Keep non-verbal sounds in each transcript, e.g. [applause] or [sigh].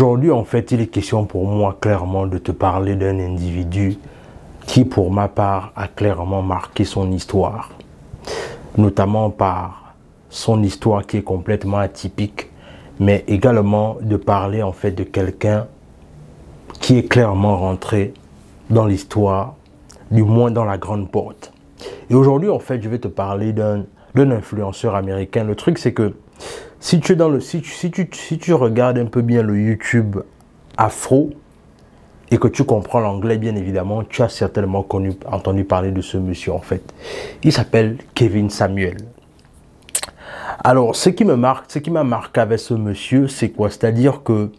Aujourd'hui, en fait, il est question pour moi clairement de te parler d'un individu qui, pour ma part, a clairement marqué son histoire, notamment par son histoire qui est complètement atypique, mais également de parler en fait de quelqu'un qui est clairement rentré dans l'histoire, du moins dans la grande porte. Et aujourd'hui, en fait, je vais te parler d'un influenceur américain. Le truc, c'est que si tu dans le si regardes un peu bien le YouTube afro et que tu comprends l'anglais bien évidemment, tu as certainement connu, entendu parler de ce monsieur en fait. Il s'appelle Kevin Samuel. Alors, ce qui me marque, ce qui m'a marqué avec ce monsieur, c'est quoi C'est-à-dire que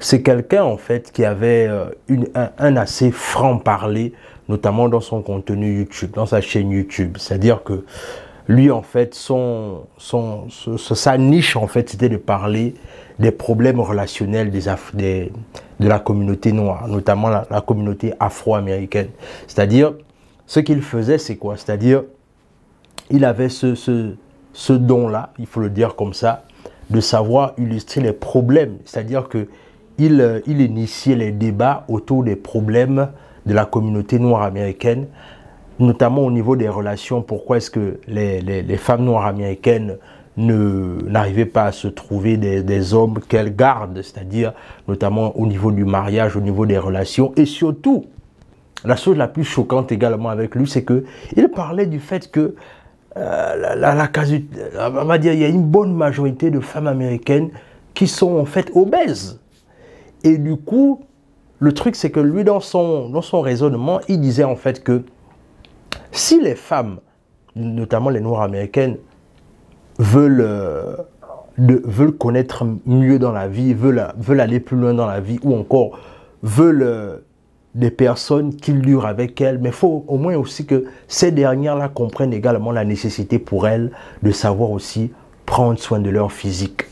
c'est quelqu'un en fait qui avait euh, une, un, un, assez franc parler, notamment dans son contenu YouTube, dans sa chaîne YouTube. C'est-à-dire que lui, en fait, sa niche, en fait, c'était de parler des problèmes relationnels de la communauté noire, notamment la, communauté afro-américaine. C'est-à-dire, ce qu'il faisait, c'est quoi C'est-à-dire, il avait ce, don-là, il faut le dire comme ça, de savoir illustrer les problèmes. C'est-à-dire que il euh, initiait les débats autour des problèmes de la communauté noire américaine notamment au niveau des relations, pourquoi est-ce que les, femmes noires américaines n'arrivaient pas à se trouver des, hommes qu'elles gardent, c'est-à-dire notamment au niveau du mariage, au niveau des relations, et surtout, la chose la plus choquante également avec lui, c'est que il parlait du fait que euh, la, on va dire, il y a une bonne majorité de femmes américaines qui sont en fait obèses. Et du coup, le truc, c'est que lui, dans son, dans son raisonnement, il disait en fait que si les femmes, notamment les noires américaines, veulent, euh, veulent connaître mieux dans la vie, veulent, aller plus loin dans la vie, ou encore veulent euh, des personnes qui durent avec elles, mais il faut au moins aussi que ces dernières-là comprennent également la nécessité pour elles de savoir aussi prendre soin de leur physique.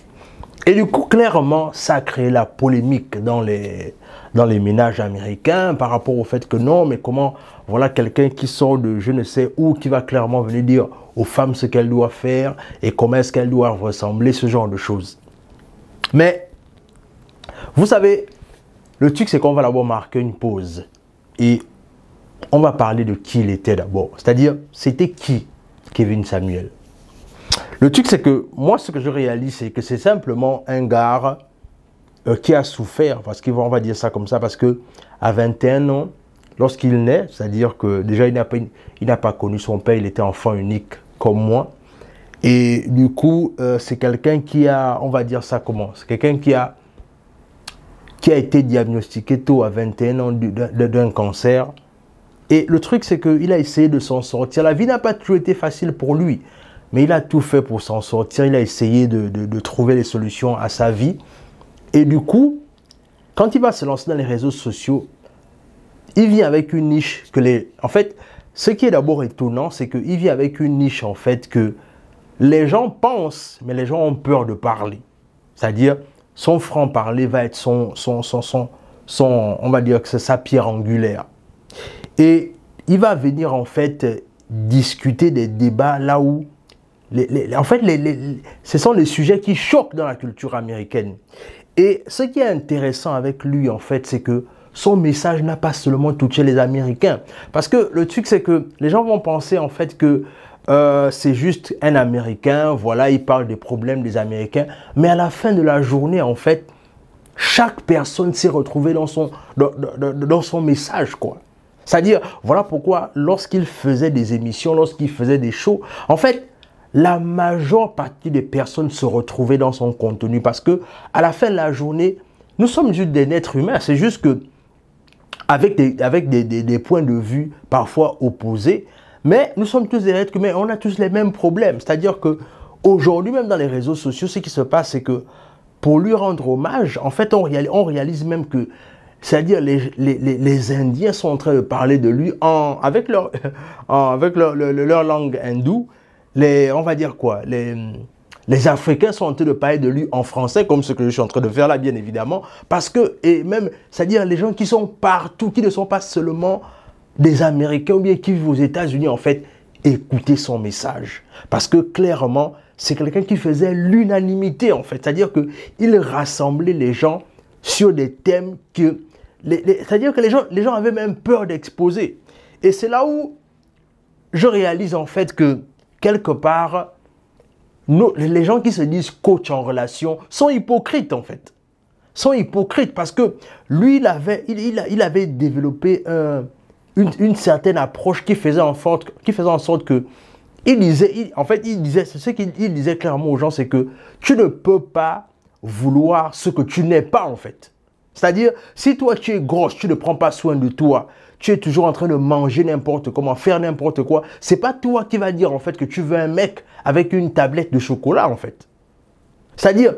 Et du coup, clairement, ça a la polémique dans les, dans les ménages américains par rapport au fait que non, mais comment, voilà quelqu'un qui sort de je ne sais où, qui va clairement venir dire aux femmes ce qu'elles doivent faire et comment est-ce qu'elles doivent ressembler, ce genre de choses. Mais, vous savez, le truc, c'est qu'on va d'abord marquer une pause et on va parler de qui il était d'abord. C'est-à-dire, c'était qui Kevin Samuel le truc, c'est que moi, ce que je réalise, c'est que c'est simplement un gars euh, qui a souffert, parce qu'on va dire ça comme ça, parce que à 21 ans, lorsqu'il naît, c'est-à-dire que déjà, il n'a pas, connu son père, il était enfant unique comme moi. Et du coup, euh, c'est quelqu'un qui a, on va dire ça comment C'est quelqu'un qui a, qui a été diagnostiqué tôt à 21 ans d'un cancer. Et le truc, c'est qu'il a essayé de s'en sortir. La vie n'a pas toujours été facile pour lui. Mais il a tout fait pour s'en sortir. Il a essayé de, trouver des solutions à sa vie. Et du coup, quand il va se lancer dans les réseaux sociaux, il vit avec une niche que les... En fait, ce qui est d'abord étonnant, c'est qu'il vit avec une niche, en fait, que les gens pensent, mais les gens ont peur de parler. C'est-à-dire, son franc-parler va être son, son, son, son, son, on va dire que c'est sa pierre angulaire. Et il va venir, en fait, discuter des débats là où en fait, les, ce sont les sujets qui choquent dans la culture américaine. Et ce qui est intéressant avec lui, en fait, c'est que son message n'a pas seulement touché les Américains. Parce que le truc, c'est que les gens vont penser, en fait, que euh, c'est juste un Américain, voilà, il parle des problèmes des Américains. Mais à la fin de la journée, en fait, chaque personne s'est retrouvée dans son, dans son message, quoi. C'est-à-dire, voilà pourquoi lorsqu'il faisait des émissions, lorsqu'il faisait des shows, en fait, la majeure partie des personnes se retrouvaient dans son contenu. Parce que à la fin de la journée, nous sommes juste des êtres humains. C'est juste que avec, des, points de vue parfois opposés, mais nous sommes tous des êtres humains. On a tous les mêmes problèmes. C'est-à-dire que aujourd'hui, même dans les réseaux sociaux, ce qui se passe, c'est que pour lui rendre hommage, en fait, on réalise, même que c'est-à-dire les, les, Indiens sont en train de parler de lui en, avec, leur, [laughs] leur langue hindoue les, on va dire quoi, les, les Africains sont en train de parler de lui en français, comme ce que je suis en train de faire là, bien évidemment, parce que, et même, c'est-à-dire les gens qui sont partout, qui ne sont pas seulement des Américains ou bien qui vivent aux États-Unis, en fait, écoutez son message. Parce que clairement, c'est quelqu'un qui faisait l'unanimité, en fait. C'est-à-dire que il rassemblait les gens sur des thèmes que... C'est-à-dire que les gens, les gens avaient même peur d'exposer. Et c'est là où je réalise, en fait, que quelque part, les gens qui se disent coach en relation sont hypocrites en fait. Sont hypocrites parce que lui, il avait, il, avait développé une, certaine approche qui faisait en sorte, qui faisait en sorte que il disait, en fait, il disait, ce qu'il disait clairement aux gens, c'est que tu ne peux pas vouloir ce que tu n'es pas en fait. C'est-à-dire, si toi tu es grosse, tu ne prends pas soin de toi, tu es toujours en train de manger n'importe comment, faire n'importe quoi. C'est pas toi qui vas dire en fait que tu veux un mec avec une tablette de chocolat en fait. C'est-à-dire,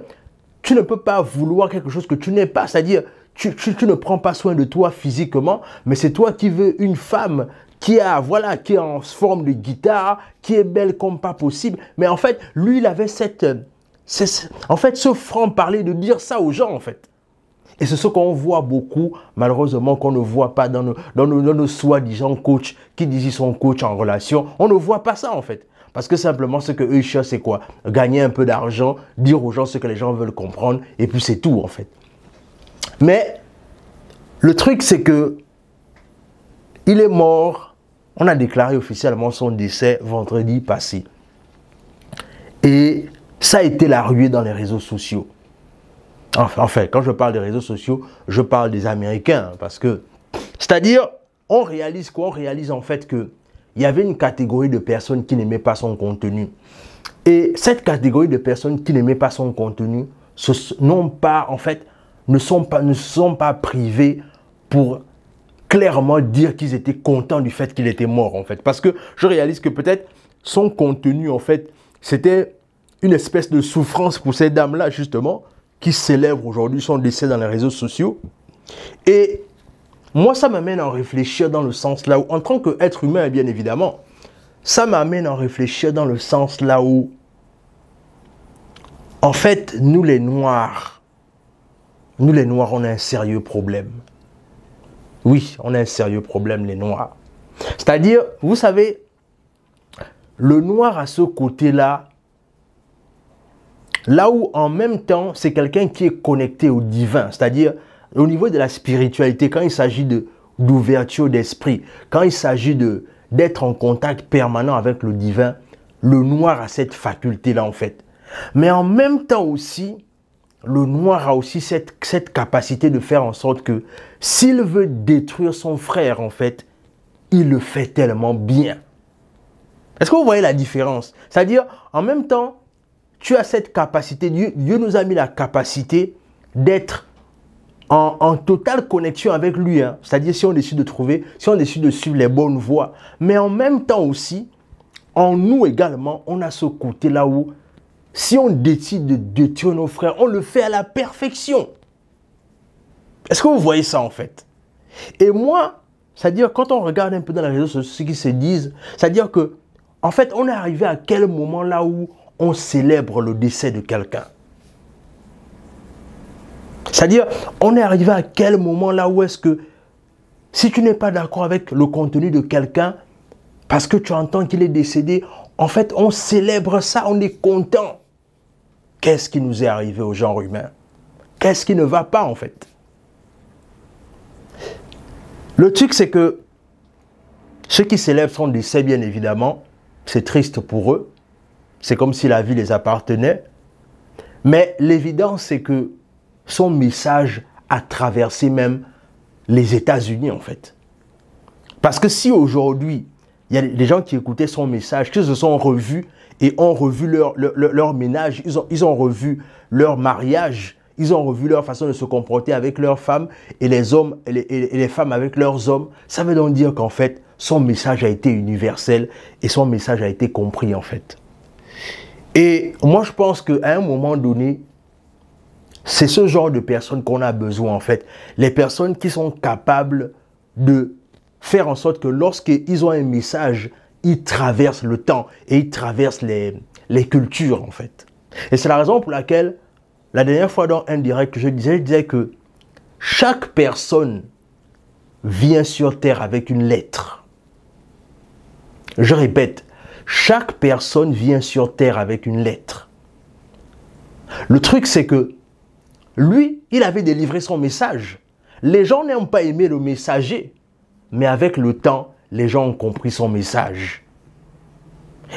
tu ne peux pas vouloir quelque chose que tu n'es pas. C'est-à-dire, tu, ne prends pas soin de toi physiquement, mais c'est toi qui veux une femme qui a, voilà, qui est en forme de guitare, qui est belle comme pas possible. Mais en fait, lui, il avait cette, cette en fait, ce franc parler de dire ça aux gens, en fait. Et c'est ce qu'on voit beaucoup, malheureusement, qu'on ne voit pas dans nos, dans nos, soi-disant coachs qui disent ils sont coachs en relation. On ne voit pas ça, en fait. Parce que simplement, ce que eux cherchent, c'est quoi Gagner un peu d'argent, dire aux gens ce que les gens veulent comprendre, et puis c'est tout, en fait. Mais le truc, c'est que il est mort. On a déclaré officiellement son décès vendredi passé. Et ça a été la ruée dans les réseaux sociaux. Enfin, fait, quand je parle des réseaux sociaux, je parle des Américains, hein, parce que, c'est-à-dire, on réalise quoi On réalise en fait qu'il y avait une catégorie de personnes qui n'aimaient pas son contenu. Et cette catégorie de personnes qui n'aimaient pas son contenu, n'ont pas, en fait, ne sont pas, ne sont pas privés pour clairement dire qu'ils étaient contents du fait qu'il était mort, en fait. Parce que je réalise que peut-être son contenu, en fait, c'était une espèce de souffrance pour ces dames-là, justement, qui célèbre aujourd'hui son décès dans les réseaux sociaux. Et moi, ça m'amène à en réfléchir dans le sens là où, en tant qu'être humain, bien évidemment, ça m'amène à en réfléchir dans le sens là où, en fait, nous les Noirs, nous les Noirs, on a un sérieux problème. Oui, on a un sérieux problème, les Noirs. C'est-à-dire, vous savez, le Noir à ce côté-là, Là où en même temps, c'est quelqu'un qui est connecté au divin, c'est-à-dire au niveau de la spiritualité, quand il s'agit de d'ouverture d'esprit, quand il s'agit d'être en contact permanent avec le divin, le noir a cette faculté-là en fait. Mais en même temps aussi, le noir a aussi cette, cette capacité de faire en sorte que s'il veut détruire son frère en fait, il le fait tellement bien. Est-ce que vous voyez la différence C'est-à-dire, en même temps, tu as cette capacité, Dieu, nous a mis la capacité d'être en, totale connexion avec lui. Hein. C'est-à-dire si on décide de trouver, si on décide de suivre les bonnes voies. Mais en même temps aussi, en nous également, on a ce côté là où si on décide de détruire nos frères, on le fait à la perfection. Est-ce que vous voyez ça en fait Et moi, c'est-à-dire quand on regarde un peu dans la réseaux ce qui se disent, c'est-à-dire que en fait, on est arrivé à quel moment là où on célèbre le décès de quelqu'un. C'est-à-dire, on est arrivé à quel moment là où est-ce que si tu n'es pas d'accord avec le contenu de quelqu'un, parce que tu entends qu'il est décédé, en fait, on célèbre ça, on est content. Qu'est-ce qui nous est arrivé au genre humain Qu'est-ce qui ne va pas en fait Le truc, c'est que ceux qui célèbrent son décès, bien évidemment, c'est triste pour eux, c'est comme si la vie les appartenait. Mais l'évidence, c'est que son message a traversé même les États-Unis, en fait. Parce que si aujourd'hui, il y a des gens qui écoutaient son message, qui se sont revus et ont revu leur, leur, ménage, ils ont, ils ont revu leur mariage, ils ont revu leur façon de se comporter avec leurs femmes et les hommes et les femmes avec leurs hommes. Ça veut donc dire qu'en fait, son message a été universel et son message a été compris en fait. Et moi, je pense qu'à un moment donné, c'est ce genre de personnes qu'on a besoin en fait. Les personnes qui sont capables de faire en sorte que lorsqu'ils ont un message, ils traversent le temps et ils traversent les, cultures en fait. Et c'est la raison pour laquelle, la dernière fois dans un direct, je disais, je disais que chaque personne vient sur Terre avec une lettre. Je répète, chaque personne vient sur Terre avec une lettre. Le truc, c'est que lui, il avait délivré son message. Les gens n'ont pas aimé le messager, mais avec le temps, les gens ont compris son message.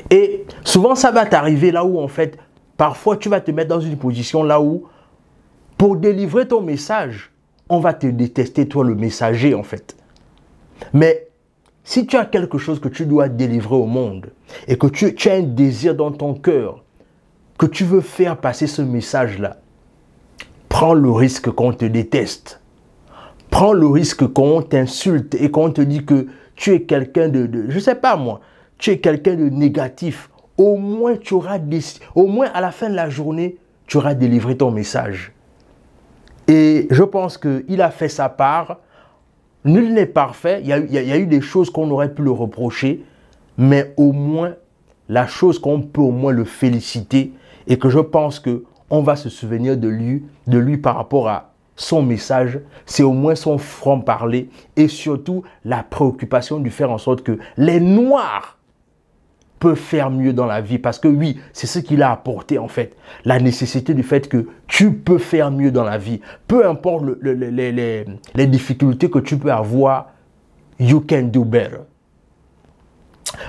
Et souvent, ça va t'arriver là où, en fait, parfois, tu vas te mettre dans une position là où, pour délivrer ton message, on va te détester, toi, le messager, en fait. Mais si tu as quelque chose que tu dois délivrer au monde et que tu, as un désir dans ton cœur, que tu veux faire passer ce message-là, prends le risque qu'on te déteste. Prends le risque qu'on t'insulte et qu'on te dit que tu es quelqu'un de, Je je sais pas moi, tu es quelqu'un de négatif. Au moins, tu auras au moins à la fin de la journée, tu auras délivré ton message. Et je pense qu'il a fait sa part Nul n'est parfait. Il y, a, eu des choses qu'on aurait pu le reprocher, mais au moins, la chose qu'on peut au moins le féliciter et que je pense que on va se souvenir de lui, de lui par rapport à son message, c'est au moins son franc-parler et surtout la préoccupation de faire en sorte que les Noirs peut faire mieux dans la vie. Parce que oui, c'est ce qu'il a apporté en fait. La nécessité du fait que tu peux faire mieux dans la vie. Peu importe les, les difficultés que tu peux avoir, you can do better.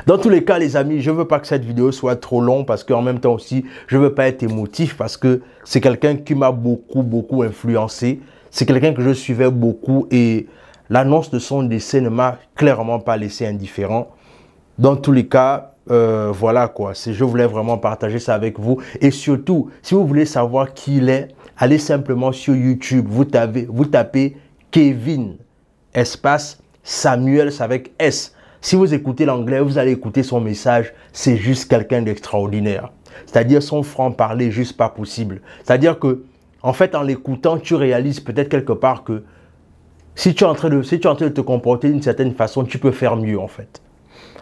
Dans tous les cas, les amis, je veux pas que cette vidéo soit trop longue parce qu'en même temps aussi, je veux pas être émotif parce que c'est quelqu'un qui m'a beaucoup, beaucoup influencé. C'est quelqu'un que je suivais beaucoup et l'annonce de son décès ne m'a clairement pas laissé indifférent. Dans tous les cas, euh, voilà quoi, je voulais vraiment partager ça avec vous. Et surtout, si vous voulez savoir qui il est, allez simplement sur YouTube, vous tapez, Kevin, espace Samuel avec S. Si vous écoutez l'anglais, vous allez écouter son message, c'est juste quelqu'un d'extraordinaire. C'est-à-dire son franc-parler, juste pas possible. C'est-à-dire que, en fait, en l'écoutant, tu réalises peut-être quelque part que si tu, es en si tu es en train de te comporter d'une certaine façon, tu peux faire mieux en fait.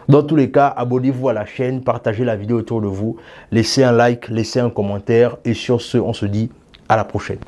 Dans tous les cas, abonnez-vous à la chaîne, partagez la vidéo autour de vous, laissez un like, laissez un commentaire et sur ce, on se dit à la prochaine.